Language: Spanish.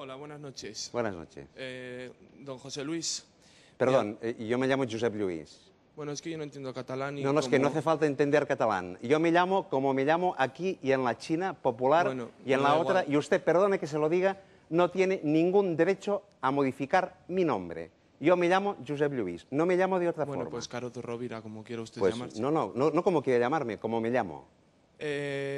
Hola, buenas noches. Buenas noches. Eh, don José Luis. Perdón, eh, yo me llamo Josep Luis. Bueno, es que yo no entiendo catalán. Y no, no, es que no hace falta entender catalán. Yo me llamo como me llamo aquí y en la China, popular y en la otra. Y usted, perdone que se lo diga, no tiene ningún derecho a modificar mi nombre. Yo me llamo Josep Luis, no me llamo de otra forma. Bueno, pues Carlos Rovira, como quiera usted pues, llamarse. No, no, no, no como quiera llamarme, como me llamo. Eh,